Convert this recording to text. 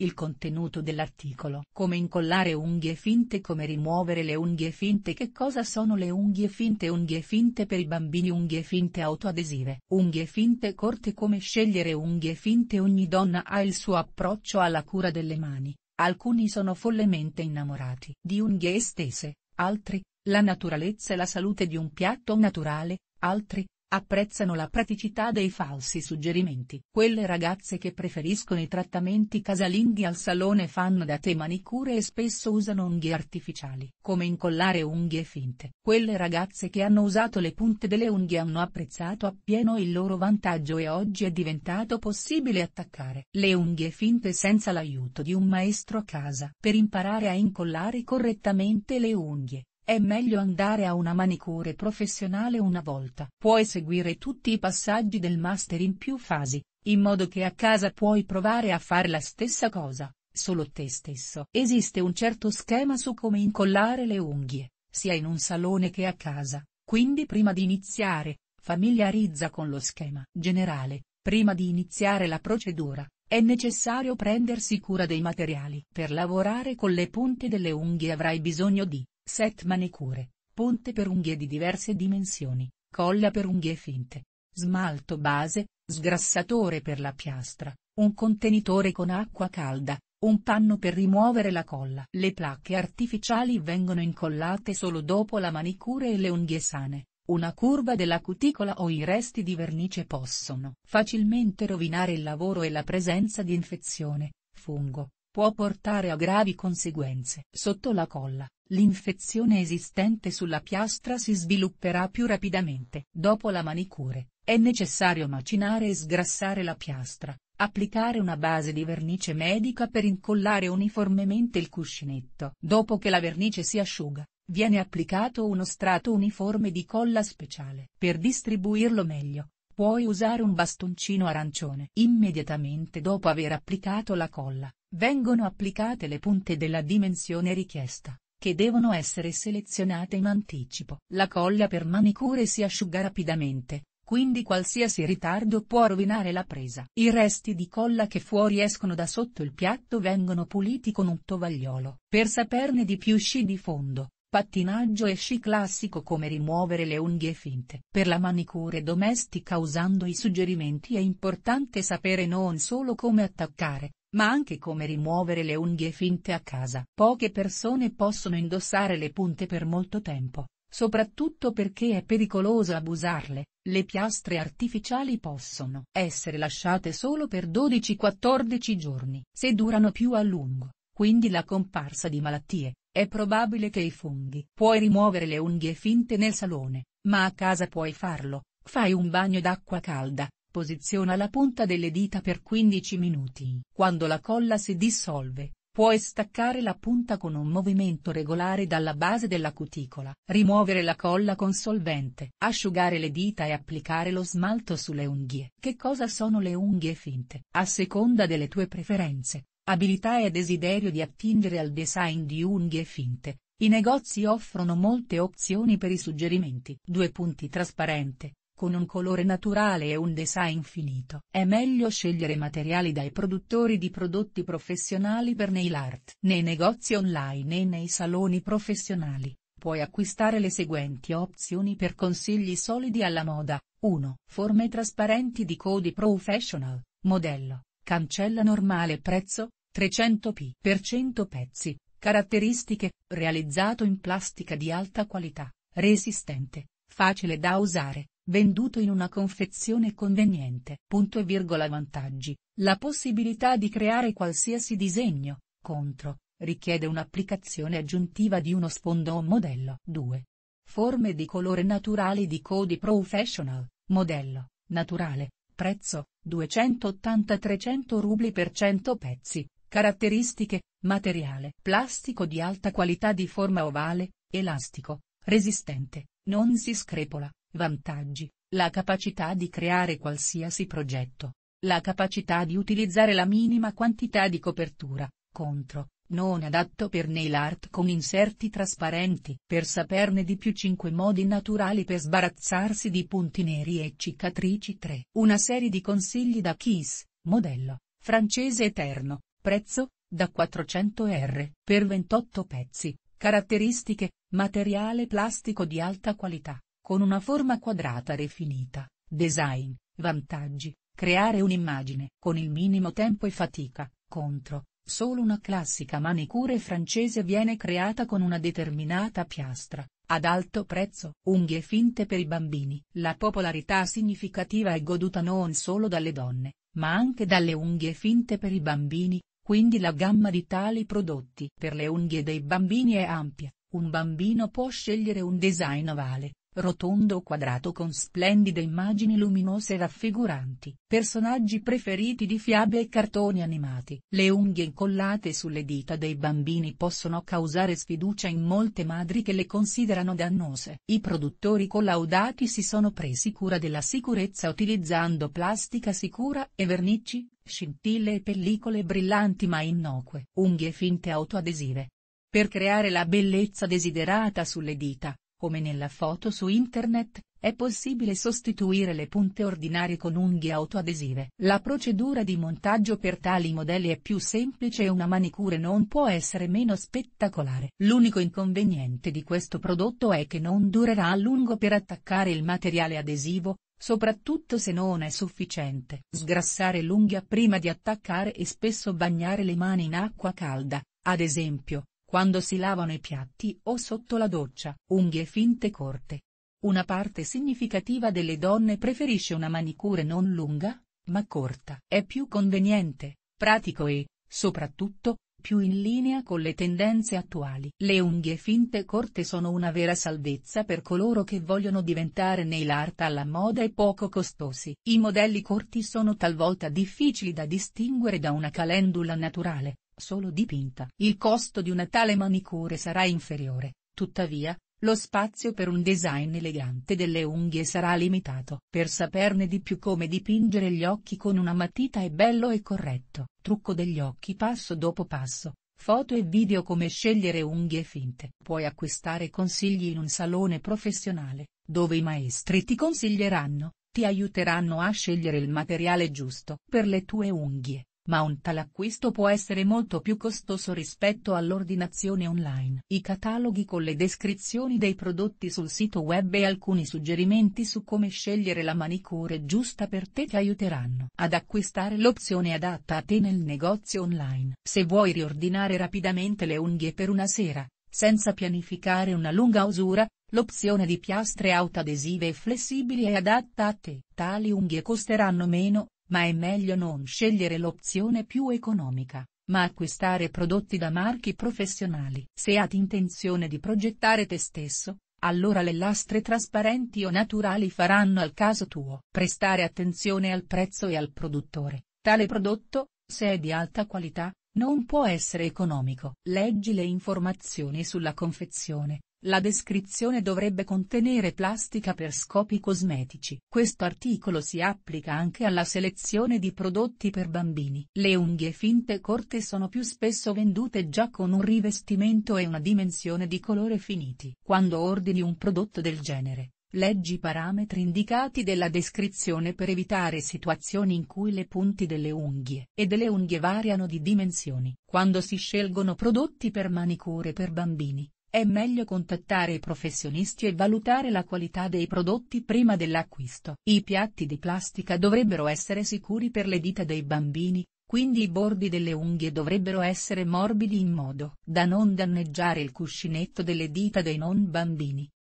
il contenuto dell'articolo. Come incollare unghie finte Come rimuovere le unghie finte Che cosa sono le unghie finte Unghie finte per i bambini Unghie finte autoadesive Unghie finte corte Come scegliere unghie finte Ogni donna ha il suo approccio alla cura delle mani, alcuni sono follemente innamorati di unghie estese, altri, la naturalezza e la salute di un piatto naturale, altri, Apprezzano la praticità dei falsi suggerimenti. Quelle ragazze che preferiscono i trattamenti casalinghi al salone fanno da te manicure e spesso usano unghie artificiali. Come incollare unghie finte. Quelle ragazze che hanno usato le punte delle unghie hanno apprezzato appieno il loro vantaggio e oggi è diventato possibile attaccare le unghie finte senza l'aiuto di un maestro a casa. Per imparare a incollare correttamente le unghie, è meglio andare a una manicure professionale una volta. Puoi seguire tutti i passaggi del master in più fasi, in modo che a casa puoi provare a fare la stessa cosa, solo te stesso. Esiste un certo schema su come incollare le unghie, sia in un salone che a casa, quindi prima di iniziare, familiarizza con lo schema generale, prima di iniziare la procedura. È necessario prendersi cura dei materiali. Per lavorare con le punte delle unghie avrai bisogno di Set manicure, ponte per unghie di diverse dimensioni, colla per unghie finte, smalto base, sgrassatore per la piastra, un contenitore con acqua calda, un panno per rimuovere la colla. Le placche artificiali vengono incollate solo dopo la manicure e le unghie sane. Una curva della cuticola o i resti di vernice possono facilmente rovinare il lavoro e la presenza di infezione, fungo, può portare a gravi conseguenze. Sotto la colla, l'infezione esistente sulla piastra si svilupperà più rapidamente. Dopo la manicure, è necessario macinare e sgrassare la piastra, applicare una base di vernice medica per incollare uniformemente il cuscinetto. Dopo che la vernice si asciuga, viene applicato uno strato uniforme di colla speciale. Per distribuirlo meglio, puoi usare un bastoncino arancione. Immediatamente dopo aver applicato la colla, vengono applicate le punte della dimensione richiesta che devono essere selezionate in anticipo. La colla per manicure si asciuga rapidamente, quindi qualsiasi ritardo può rovinare la presa. I resti di colla che fuoriescono da sotto il piatto vengono puliti con un tovagliolo. Per saperne di più sci di fondo, pattinaggio e sci classico come rimuovere le unghie finte. Per la manicure domestica usando i suggerimenti è importante sapere non solo come attaccare, ma anche come rimuovere le unghie finte a casa. Poche persone possono indossare le punte per molto tempo, soprattutto perché è pericoloso abusarle, le piastre artificiali possono essere lasciate solo per 12-14 giorni. Se durano più a lungo, quindi la comparsa di malattie, è probabile che i funghi. Puoi rimuovere le unghie finte nel salone, ma a casa puoi farlo, fai un bagno d'acqua calda, posiziona la punta delle dita per 15 minuti. Quando la colla si dissolve, puoi staccare la punta con un movimento regolare dalla base della cuticola, rimuovere la colla con solvente, asciugare le dita e applicare lo smalto sulle unghie. Che cosa sono le unghie finte? A seconda delle tue preferenze, abilità e desiderio di attingere al design di unghie finte, i negozi offrono molte opzioni per i suggerimenti. 2 punti trasparente, con un colore naturale e un design finito. È meglio scegliere materiali dai produttori di prodotti professionali per nail art. Nei negozi online e nei saloni professionali, puoi acquistare le seguenti opzioni per consigli solidi alla moda. 1. Forme trasparenti di Cody Professional, modello, cancella normale prezzo, 300p per 100 pezzi, caratteristiche, realizzato in plastica di alta qualità, resistente, facile da usare venduto in una confezione conveniente. Punto e virgola vantaggi, la possibilità di creare qualsiasi disegno, contro, richiede un'applicazione aggiuntiva di uno sfondo o modello. 2. Forme di colore naturali di Cody Professional, modello, naturale, prezzo, 280-300 rubli per 100 pezzi, caratteristiche, materiale, plastico di alta qualità di forma ovale, elastico, resistente, non si screpola, Vantaggi, la capacità di creare qualsiasi progetto, la capacità di utilizzare la minima quantità di copertura, contro, non adatto per nail art con inserti trasparenti. Per saperne di più 5 modi naturali per sbarazzarsi di punti neri e cicatrici 3. Una serie di consigli da Kiss, modello, francese eterno, prezzo, da 400R, per 28 pezzi, caratteristiche, materiale plastico di alta qualità con una forma quadrata rifinita, design, vantaggi, creare un'immagine, con il minimo tempo e fatica, contro, solo una classica manicure francese viene creata con una determinata piastra, ad alto prezzo, unghie finte per i bambini. La popolarità significativa è goduta non solo dalle donne, ma anche dalle unghie finte per i bambini, quindi la gamma di tali prodotti per le unghie dei bambini è ampia, un bambino può scegliere un design ovale, rotondo quadrato con splendide immagini luminose raffiguranti, personaggi preferiti di fiabe e cartoni animati. Le unghie incollate sulle dita dei bambini possono causare sfiducia in molte madri che le considerano dannose. I produttori collaudati si sono presi cura della sicurezza utilizzando plastica sicura e vernici, scintille e pellicole brillanti ma innocue. Unghie finte autoadesive. Per creare la bellezza desiderata sulle dita, come nella foto su internet, è possibile sostituire le punte ordinarie con unghie autoadesive. La procedura di montaggio per tali modelli è più semplice e una manicure non può essere meno spettacolare. L'unico inconveniente di questo prodotto è che non durerà a lungo per attaccare il materiale adesivo, soprattutto se non è sufficiente. Sgrassare l'unghia prima di attaccare e spesso bagnare le mani in acqua calda, ad esempio, quando si lavano i piatti o sotto la doccia, unghie finte corte. Una parte significativa delle donne preferisce una manicure non lunga, ma corta. È più conveniente, pratico e, soprattutto, più in linea con le tendenze attuali. Le unghie finte corte sono una vera salvezza per coloro che vogliono diventare nail art alla moda e poco costosi. I modelli corti sono talvolta difficili da distinguere da una calendula naturale, solo dipinta. Il costo di una tale manicure sarà inferiore, tuttavia, lo spazio per un design elegante delle unghie sarà limitato. Per saperne di più come dipingere gli occhi con una matita è bello e corretto. Trucco degli occhi passo dopo passo, foto e video come scegliere unghie finte. Puoi acquistare consigli in un salone professionale, dove i maestri ti consiglieranno, ti aiuteranno a scegliere il materiale giusto per le tue unghie ma un tal acquisto può essere molto più costoso rispetto all'ordinazione online. I cataloghi con le descrizioni dei prodotti sul sito web e alcuni suggerimenti su come scegliere la manicure giusta per te ti aiuteranno ad acquistare l'opzione adatta a te nel negozio online. Se vuoi riordinare rapidamente le unghie per una sera, senza pianificare una lunga usura, l'opzione di piastre autoadesive e flessibili è adatta a te. Tali unghie costeranno meno, ma è meglio non scegliere l'opzione più economica, ma acquistare prodotti da marchi professionali. Se hai intenzione di progettare te stesso, allora le lastre trasparenti o naturali faranno al caso tuo. Prestare attenzione al prezzo e al produttore, tale prodotto, se è di alta qualità, non può essere economico. Leggi le informazioni sulla confezione, la descrizione dovrebbe contenere plastica per scopi cosmetici. Questo articolo si applica anche alla selezione di prodotti per bambini. Le unghie finte corte sono più spesso vendute già con un rivestimento e una dimensione di colore finiti. Quando ordini un prodotto del genere, leggi i parametri indicati della descrizione per evitare situazioni in cui le punti delle unghie e delle unghie variano di dimensioni. Quando si scelgono prodotti per manicure per bambini, è meglio contattare i professionisti e valutare la qualità dei prodotti prima dell'acquisto. I piatti di plastica dovrebbero essere sicuri per le dita dei bambini, quindi i bordi delle unghie dovrebbero essere morbidi in modo da non danneggiare il cuscinetto delle dita dei non bambini.